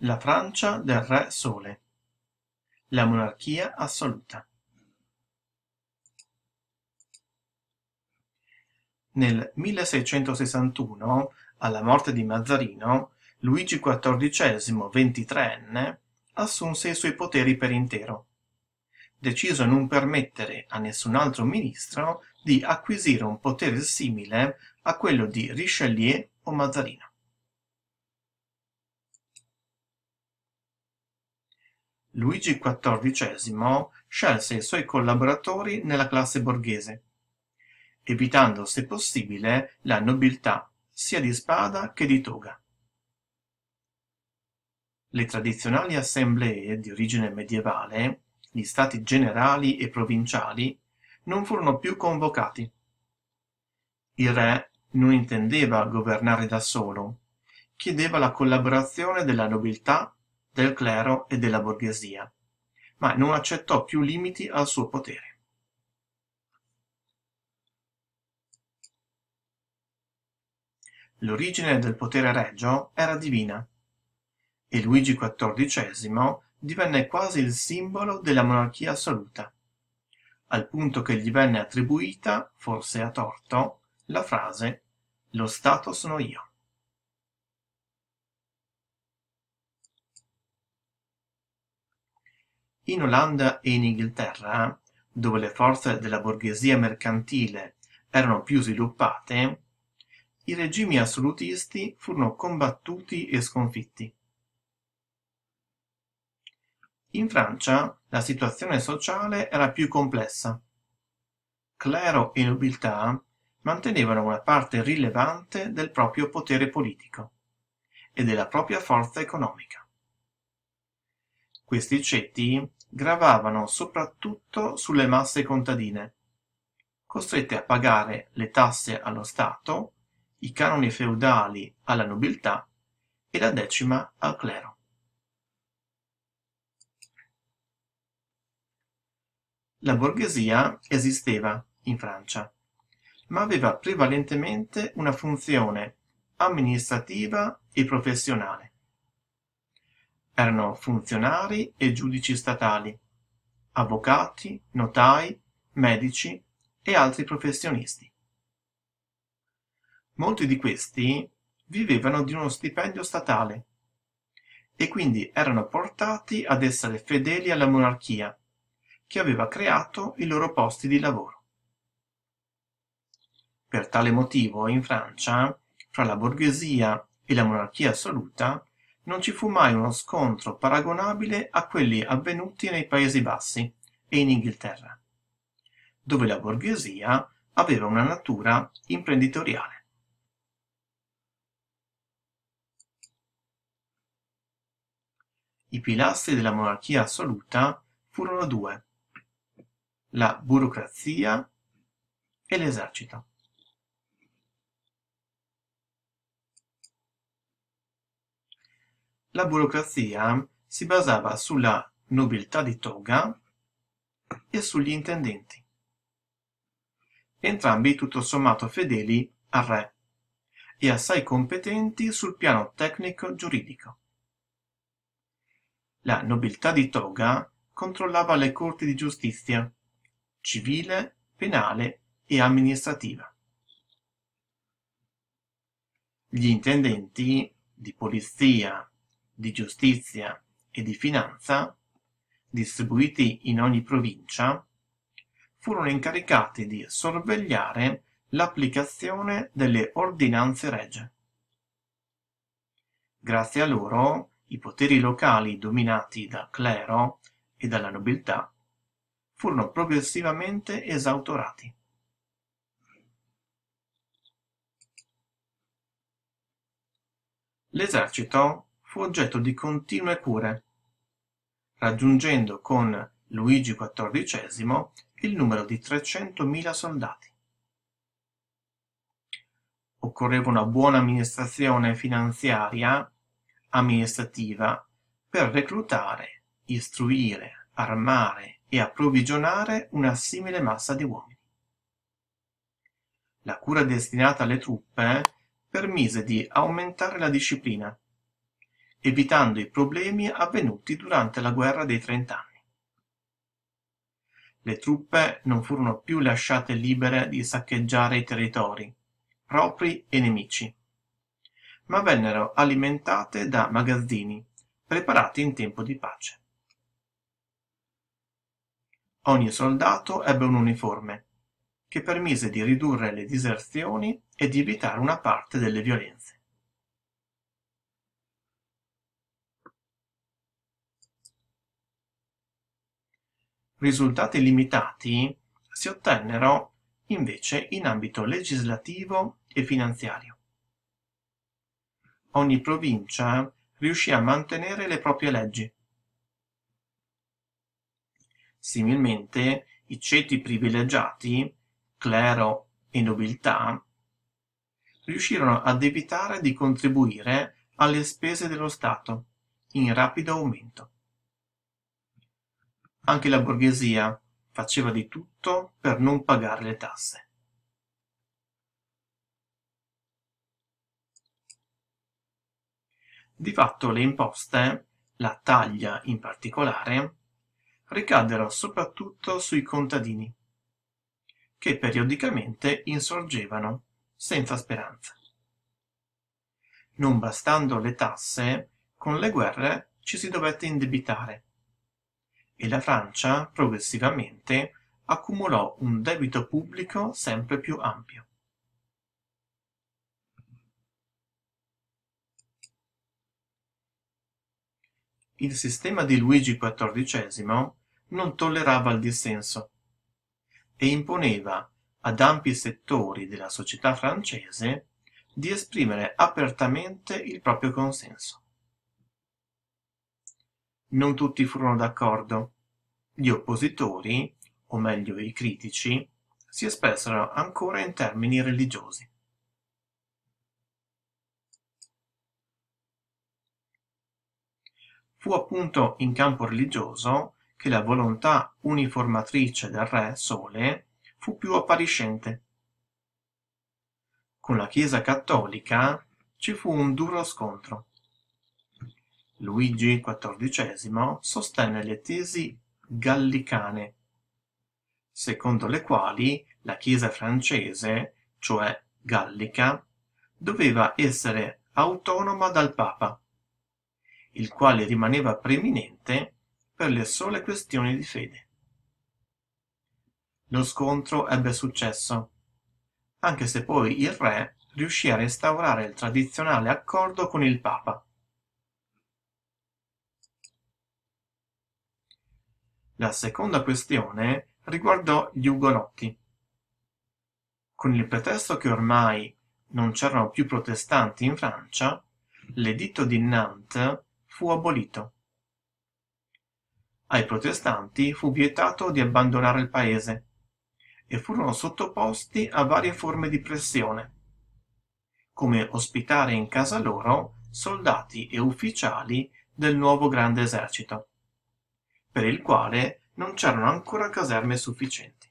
La Francia del Re Sole. La monarchia assoluta. Nel 1661, alla morte di Mazzarino, Luigi XIV, ventitreenne, assunse i suoi poteri per intero, deciso a non permettere a nessun altro ministro di acquisire un potere simile a quello di Richelieu o Mazzarino. Luigi XIV scelse i suoi collaboratori nella classe borghese, evitando se possibile la nobiltà sia di spada che di toga. Le tradizionali assemblee di origine medievale, gli stati generali e provinciali, non furono più convocati. Il re non intendeva governare da solo, chiedeva la collaborazione della nobiltà del clero e della borghesia, ma non accettò più limiti al suo potere. L'origine del potere regio era divina e Luigi XIV divenne quasi il simbolo della monarchia assoluta, al punto che gli venne attribuita, forse a torto, la frase «Lo Stato sono io». In Olanda e in Inghilterra, dove le forze della borghesia mercantile erano più sviluppate, i regimi assolutisti furono combattuti e sconfitti. In Francia la situazione sociale era più complessa. Clero e nobiltà mantenevano una parte rilevante del proprio potere politico e della propria forza economica. Questi ceti gravavano soprattutto sulle masse contadine costrette a pagare le tasse allo stato i canoni feudali alla nobiltà e la decima al clero la borghesia esisteva in francia ma aveva prevalentemente una funzione amministrativa e professionale erano funzionari e giudici statali, avvocati, notai, medici e altri professionisti. Molti di questi vivevano di uno stipendio statale e quindi erano portati ad essere fedeli alla monarchia che aveva creato i loro posti di lavoro. Per tale motivo in Francia, fra la borghesia e la monarchia assoluta, non ci fu mai uno scontro paragonabile a quelli avvenuti nei paesi bassi e in inghilterra dove la borghesia aveva una natura imprenditoriale i pilastri della monarchia assoluta furono due la burocrazia e l'esercito la burocrazia si basava sulla nobiltà di toga e sugli intendenti entrambi tutto sommato fedeli al re e assai competenti sul piano tecnico giuridico la nobiltà di toga controllava le corti di giustizia civile penale e amministrativa gli intendenti di polizia di giustizia e di finanza distribuiti in ogni provincia furono incaricati di sorvegliare l'applicazione delle ordinanze regie grazie a loro i poteri locali dominati dal clero e dalla nobiltà furono progressivamente esautorati l'esercito fu oggetto di continue cure raggiungendo con luigi xiv il numero di 300.000 soldati occorreva una buona amministrazione finanziaria amministrativa per reclutare istruire armare e approvvigionare una simile massa di uomini la cura destinata alle truppe permise di aumentare la disciplina evitando i problemi avvenuti durante la guerra dei trent'anni le truppe non furono più lasciate libere di saccheggiare i territori, propri e nemici ma vennero alimentate da magazzini preparati in tempo di pace ogni soldato ebbe un uniforme che permise di ridurre le diserzioni e di evitare una parte delle violenze Risultati limitati si ottennero invece in ambito legislativo e finanziario. Ogni provincia riuscì a mantenere le proprie leggi. Similmente, i ceti privilegiati, clero e nobiltà, riuscirono ad evitare di contribuire alle spese dello Stato, in rapido aumento anche la borghesia faceva di tutto per non pagare le tasse di fatto le imposte la taglia in particolare ricaddero soprattutto sui contadini che periodicamente insorgevano senza speranza non bastando le tasse con le guerre ci si dovette indebitare e la Francia progressivamente accumulò un debito pubblico sempre più ampio. Il sistema di Luigi XIV non tollerava il dissenso e imponeva ad ampi settori della società francese di esprimere apertamente il proprio consenso non tutti furono d'accordo. Gli oppositori, o meglio i critici, si espressero ancora in termini religiosi. Fu appunto in campo religioso che la volontà uniformatrice del re Sole fu più appariscente. Con la Chiesa cattolica ci fu un duro scontro. Luigi XIV sostenne le tesi gallicane, secondo le quali la Chiesa francese, cioè gallica, doveva essere autonoma dal Papa, il quale rimaneva preminente per le sole questioni di fede. Lo scontro ebbe successo, anche se poi il re riuscì a restaurare il tradizionale accordo con il Papa, La seconda questione riguardò gli ugolotti con il pretesto che ormai non c'erano più protestanti in francia l'editto di nantes fu abolito ai protestanti fu vietato di abbandonare il paese e furono sottoposti a varie forme di pressione come ospitare in casa loro soldati e ufficiali del nuovo grande esercito per il quale non c'erano ancora caserme sufficienti.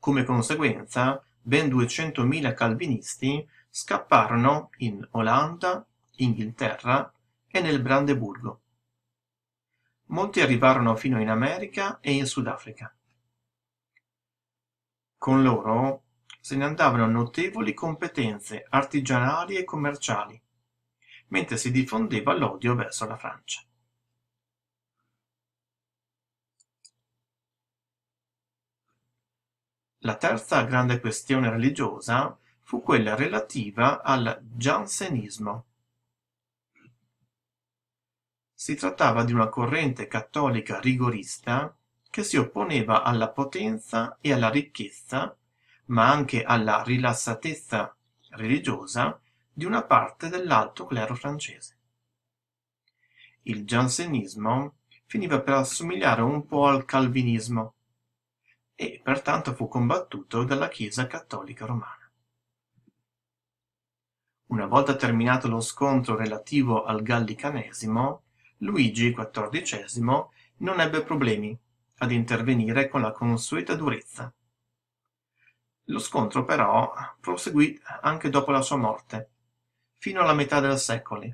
Come conseguenza, ben 200.000 calvinisti scapparono in Olanda, Inghilterra e nel Brandeburgo. Molti arrivarono fino in America e in Sudafrica. Con loro se ne andavano notevoli competenze artigianali e commerciali, mentre si diffondeva l'odio verso la Francia. La terza grande questione religiosa fu quella relativa al giansenismo. Si trattava di una corrente cattolica rigorista che si opponeva alla potenza e alla ricchezza, ma anche alla rilassatezza religiosa di una parte dell'alto clero francese. Il giansenismo finiva per assomigliare un po' al calvinismo e pertanto fu combattuto dalla Chiesa cattolica romana. Una volta terminato lo scontro relativo al gallicanesimo, Luigi XIV non ebbe problemi ad intervenire con la consueta durezza. Lo scontro però proseguì anche dopo la sua morte fino alla metà del secolo,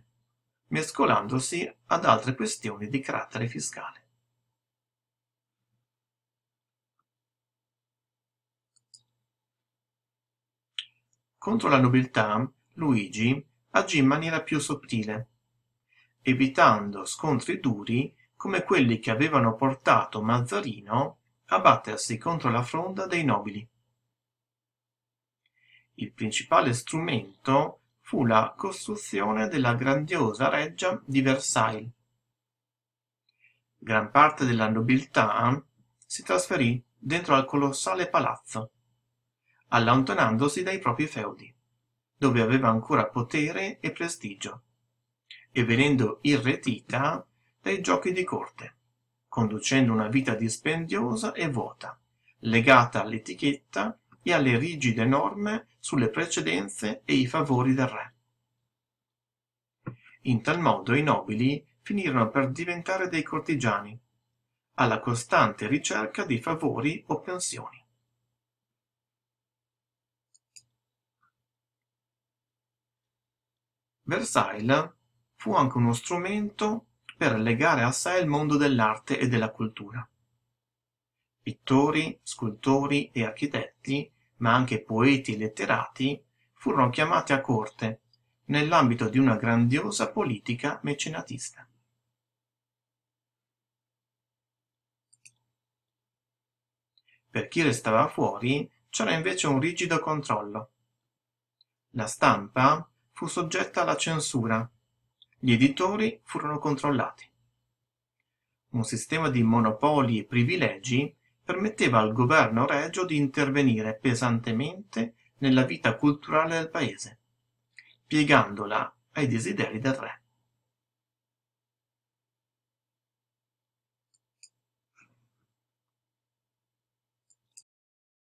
mescolandosi ad altre questioni di carattere fiscale. Contro la nobiltà, Luigi agì in maniera più sottile, evitando scontri duri come quelli che avevano portato Mazzarino a battersi contro la fronda dei nobili. Il principale strumento fu la costruzione della grandiosa reggia di Versailles. Gran parte della nobiltà si trasferì dentro al colossale palazzo, allontanandosi dai propri feudi, dove aveva ancora potere e prestigio, e venendo irretita dai giochi di corte, conducendo una vita dispendiosa e vuota, legata all'etichetta e alle rigide norme sulle precedenze e i favori del re in tal modo i nobili finirono per diventare dei cortigiani alla costante ricerca di favori o pensioni Versailles fu anche uno strumento per legare a sé il mondo dell'arte e della cultura. Pittori, scultori e architetti ma anche poeti e letterati furono chiamati a corte nell'ambito di una grandiosa politica mecenatista per chi restava fuori c'era invece un rigido controllo la stampa fu soggetta alla censura gli editori furono controllati un sistema di monopoli e privilegi permetteva al governo regio di intervenire pesantemente nella vita culturale del paese piegandola ai desideri del re